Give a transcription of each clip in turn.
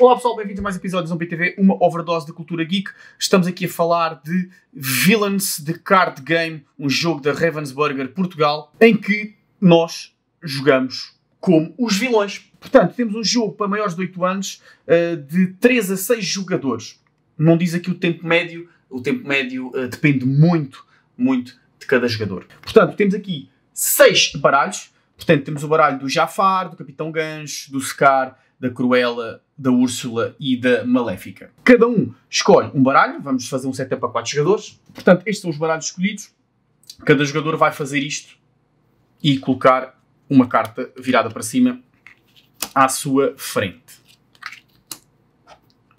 Olá pessoal, bem-vindos a mais um episódio do Zombie TV, uma overdose de cultura geek. Estamos aqui a falar de Villains de Card Game, um jogo da Ravensburger Portugal, em que nós jogamos como os vilões. Portanto, temos um jogo para maiores de 8 anos eh, de 3 a 6 jogadores. Não diz aqui o tempo médio, o tempo médio eh, depende muito, muito de cada jogador. Portanto, temos aqui 6 baralhos. Portanto, temos o baralho do Jafar, do Capitão Gancho, do Scar da Cruella, da Úrsula e da Maléfica. Cada um escolhe um baralho, vamos fazer um setup a 4 jogadores. Portanto, estes são os baralhos escolhidos. Cada jogador vai fazer isto e colocar uma carta virada para cima à sua frente.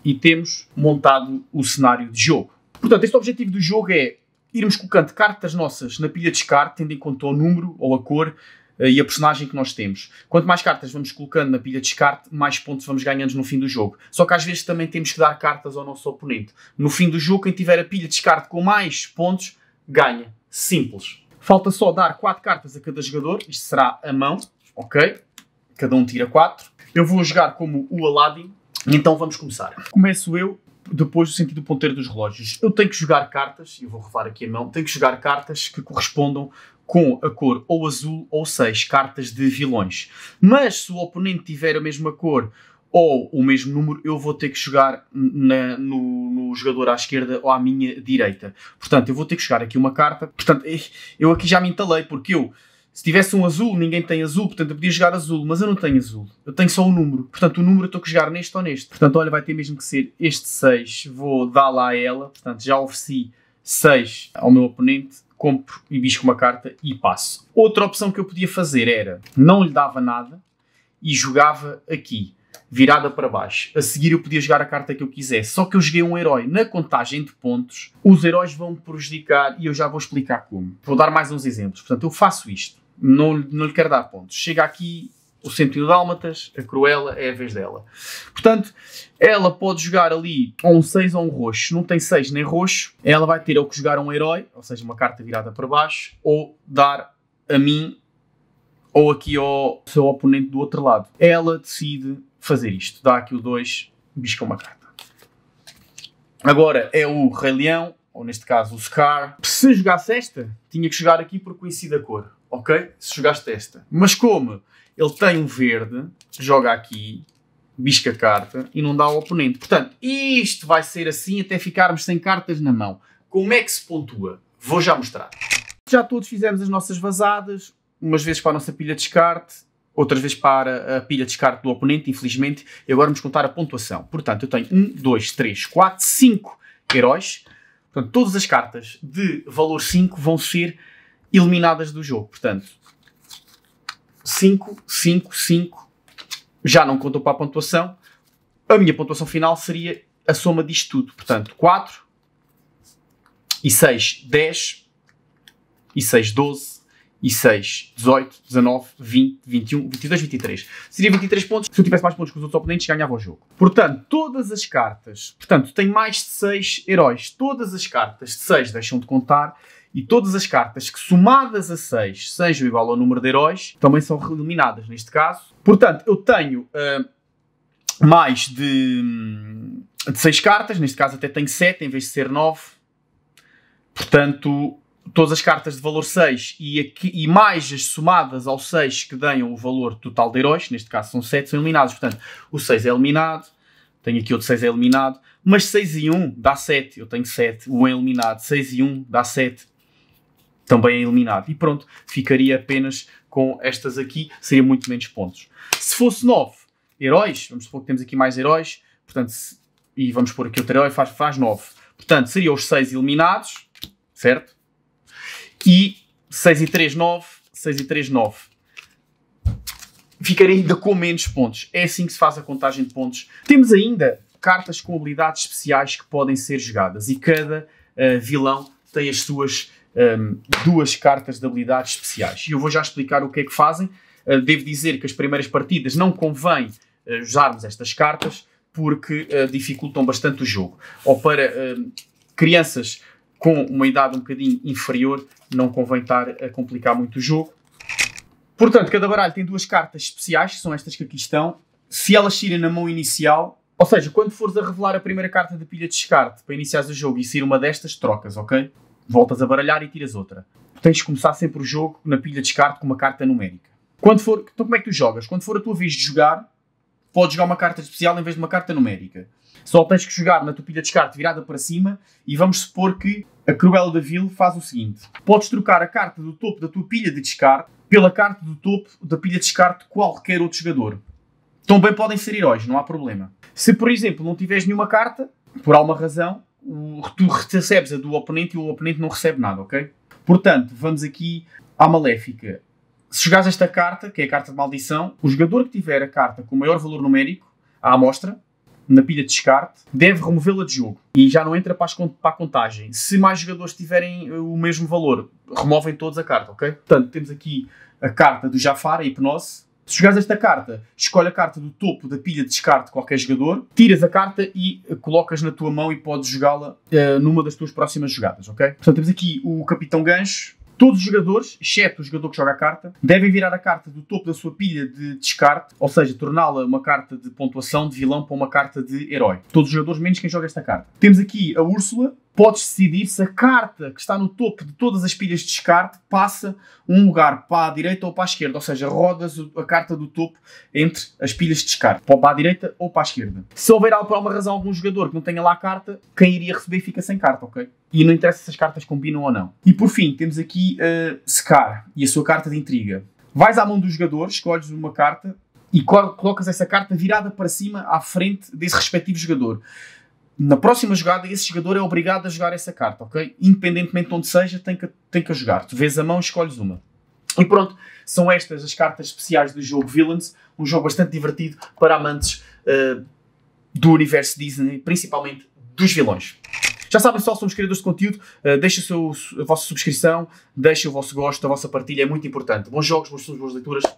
E temos montado o cenário de jogo. Portanto, este objetivo do jogo é irmos colocando cartas nossas na pilha de descarte, tendo em conta o número ou a cor eh, e a personagem que nós temos. Quanto mais cartas vamos colocando na pilha de descarte, mais pontos vamos ganhando no fim do jogo. Só que às vezes também temos que dar cartas ao nosso oponente. No fim do jogo, quem tiver a pilha de descarte com mais pontos, ganha. Simples. Falta só dar 4 cartas a cada jogador, isto será a mão, ok? Cada um tira 4. Eu vou jogar como o Aladdin, então vamos começar. Começo eu, depois do sentido ponteiro dos relógios. Eu tenho que jogar cartas, e eu vou revelar aqui a mão, tenho que jogar cartas que correspondam com a cor ou azul ou 6 cartas de vilões. Mas se o oponente tiver a mesma cor ou o mesmo número, eu vou ter que jogar na, no, no, jogador à esquerda ou à minha direita. Portanto, eu vou ter que jogar aqui uma carta. Portanto, eh, eu aqui já me entalei, porque eu, se tivesse um azul, ninguém tem azul, portanto eu podia jogar azul, mas eu não tenho azul. Eu tenho só o um número. Portanto, o número eu tenho que jogar neste ou neste. Portanto, olha, vai ter mesmo que ser este 6. Vou dar lá a ela. Portanto, já ofereci 6 ao meu oponente compro e bisco uma carta e passo. Outra opção que eu podia fazer era não lhe dava nada e jogava aqui, virada para baixo. A seguir eu podia jogar a carta que eu quisesse, só que eu joguei um herói na contagem de pontos. Os heróis vão me prejudicar e eu já vou explicar como. Vou dar mais uns exemplos. Portanto, eu faço isto. Não, não lhe quero dar pontos. Chega aqui o sentido dálmatas, a Cruella é a vez dela. Portanto, ela pode jogar ali ou um 6 ou um roxo. Não tem 6 nem roxo, ela vai ter ou que jogar um herói, ou seja, uma carta virada para baixo, ou dar a mim ou aqui ao seu oponente do outro lado. Ela decide fazer isto. Dá aqui o 2, bisca uma carta. Agora é o Rei Leão, ou neste caso o Scar. Se jogasse esta, tinha que jogar aqui porque coincide a cor, ok? Se jogaste esta. Mas como ele tem um verde, joga aqui, bisca carta e não dá ao oponente. Portanto, isto vai ser assim até ficarmos sem cartas na mão. Como é que se pontua? Vou já mostrar. Já todos fizemos as nossas vazadas, umas vezes para a nossa pilha de descarte, outras vezes para a pilha de descarte do oponente, infelizmente. E agora vamos contar a pontuação. Portanto, eu tenho 1, 2, 3, 4, 5 heróis. Portanto, todas as cartas de valor 5 vão ser eliminadas do jogo. Portanto, 5, 5, 5. Já não contou para a pontuação. A minha pontuação final seria a soma disto tudo. Portanto, 4 e 6, 10 e 6, 12 e 6, 18, 19, 20, 21, 22, 23. Seria 23 pontos. Se eu tivesse mais pontos que os outros oponentes, ganhava o jogo. Portanto, todas as cartas... Portanto, tem mais de 6 heróis. Todas as cartas de 6 deixam de contar e todas as cartas que somadas a 6 sejam igual ao número de heróis também são eliminadas neste caso. Portanto, eu tenho uh, mais de, de 6 cartas, neste caso até tenho 7 em vez de ser 9. Portanto, todas as cartas de valor 6 e, aqui, e mais as somadas ao 6 que deem o valor total de heróis, neste caso são 7, são eliminados. Portanto, o 6 é eliminado, tenho aqui outro 6 é eliminado, mas 6 e 1 dá 7, eu tenho 7, o 1 é eliminado, 6 e 1 dá 7 também é eliminado. E pronto, ficaria apenas com estas aqui, seria muito menos pontos. Se fosse 9 heróis, vamos supor que temos aqui mais heróis, portanto, se, e vamos pôr aqui outro herói, faz, faz 9. Portanto, seriam os 6 eliminados, certo? E 6 e 3, 9, 6 e 3, 9. Ficaria ainda com menos pontos. É assim que se faz a contagem de pontos. Temos ainda cartas com habilidades especiais que podem ser jogadas e cada uh, vilão tem as suas um, duas cartas de habilidades especiais. E eu vou já explicar o que é que fazem. Uh, devo dizer que as primeiras partidas não convém uh, usarmos estas cartas porque uh, dificultam bastante o jogo. Ou para crianças com uma idade um bocadinho inferior, não convém estar a complicar muito o jogo. Portanto, cada baralho tem duas cartas especiais, que são estas que aqui estão. Se elas saírem na mão inicial, ou seja, quando fores a revelar a primeira carta da pilha de descarte para iniciares o jogo e sair uma destas, trocas, ok? voltas a baralhar e tiras outra. tens de começar sempre o jogo na pilha de descarte com uma carta numérica. Quando for, então como é que tu jogas? Quando for a tua vez de jogar, podes jogar uma carta especial em vez de uma carta numérica. Só tens que jogar na tua pilha de descarte virada para cima e vamos supor que a Cruella da Vil faz o seguinte. Podes trocar a carta do topo da tua pilha de descarte pela carta do topo da pilha de descarte de qualquer outro jogador. Também podem ser heróis, não há problema. Se, por exemplo, não tiveres nenhuma carta, por alguma razão, o, tu recebes a é do oponente e o oponente não recebe nada, ok? Portanto, vamos aqui à Maléfica. Se jogares esta carta, que é a carta de maldição, o jogador que tiver a carta com maior valor numérico, à amostra, na pilha de descarte, deve removê-la de jogo e já não entra para, a contagem. Se mais jogadores tiverem eh, o mesmo valor, removem todos a carta, ok? Portanto, temos aqui a carta do Jafar, a hipnose, se jogares esta carta, escolhe a carta do topo da pilha de descarte de qualquer jogador, tiras a carta e colocas na tua mão e podes jogá-la uh, numa das tuas próximas jogadas, ok? Portanto, temos aqui o Capitão Gancho. Todos os jogadores, exceto o jogador que joga a carta, devem virar a carta do topo da sua pilha de descarte, ou seja, torná-la uma carta de pontuação de vilão para uma carta de herói. Todos os jogadores, menos quem joga esta carta. Temos aqui a Úrsula, podes decidir se a carta que está no topo de todas as pilhas de descarte passa um lugar para a direita ou para a esquerda, ou seja, rodas a carta do topo entre as pilhas de descarte, para a direita ou para a esquerda. Se houver por alguma razão algum jogador que não tenha lá a carta, quem iria receber fica sem carta, ok? E não interessa se as cartas combinam ou não. E por fim, temos aqui uh, eh, Scar e a sua carta de intriga. Vais à mão do jogador, escolhes uma carta e colocas essa carta virada para cima à frente desse respectivo jogador na próxima jogada esse jogador é obrigado a jogar essa carta, ok? Independentemente de onde seja, tem que, tem que a jogar. Tu vês a mão, escolhes uma. E pronto, são estas as cartas especiais do jogo Villains, um jogo bastante divertido para amantes uh, do universo Disney, principalmente dos vilões. Já sabem, pessoal, somos criadores de conteúdo. Uh, deixem a vossa subscrição, deixem o vosso gosto, a vossa partilha, é muito importante. Bons jogos, bons estudos, boas leituras.